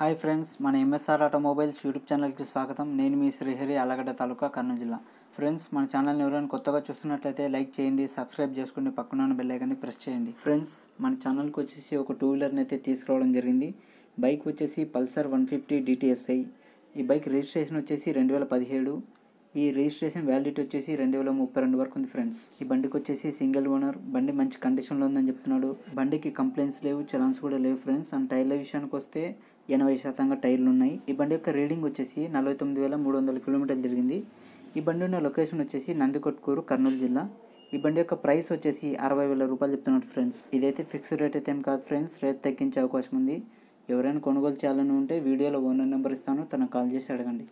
hi friends మన MSR automobiles YouTube ఛానల్కి స్వాగతం నేను మీ శ్రీహరి అలగడ్డ తాలూకా కర్నూలు జిల్లా ఫ్రెండ్స్ మన ఛానల్ని ఎవరైనా కొత్తగా చూస్తున్నట్లయితే లైక్ చేయండి సబ్స్క్రైబ్ చేసుకుని పక్కన ఉన్న బెల్లైకాన్ని ప్రెస్ చేయండి ఫ్రెండ్స్ మన ఛానల్కి వచ్చేసి ఒక టూ వీలర్ని అయితే తీసుకురావడం జరిగింది బైక్ వచ్చేసి పల్సర్ వన్ ఫిఫ్టీ డిటిఎస్ఐ ఈ బైక్ రిజిస్ట్రేషన్ వచ్చేసి రెండు వేల పదిహేడు ఈ రిజిస్ట్రేషన్ వ్యాలిడిటీ వచ్చేసి రెండు వేల ముప్పై రెండు వరకు ఉంది ఫ్రెండ్స్ ఈ బండికి వచ్చేసి సింగిల్ ఓనర్ బండి మంచి కండిషన్లో ఉందని చెప్తున్నాడు బండికి కంప్లైంట్స్ లేవు చలాన్స్ కూడా లేవు ఫ్రెండ్స్ అండ్ టైర్ల విషయానికి వస్తే ఎనభై శాతంగా టైర్లు ఉన్నాయి ఈ బండి యొక్క రీడింగ్ వచ్చేసి నలభై తొమ్మిది వేల మూడు వందల కిలోమీటర్లు జరిగింది ఈ బండి ఉన్న లొకేషన్ వచ్చేసి నందికొట్కూరు కర్నూలు జిల్లా ఈ బండి యొక్క ప్రైస్ వచ్చేసి అరవై వేల రూపాయలు చెప్తున్నాడు ఫ్రెండ్స్ ఇదైతే ఫిక్స్డ్ రేట్ అయితే ఏం కాదు ఫ్రెండ్స్ రేట్ తగ్గించే అవకాశం ఉంది ఎవరైనా కొనుగోలు చేయాలని ఉంటే వీడియోలో ఓనర్ నెంబర్ ఇస్తాను తనకు కాల్ చేసి అడగండి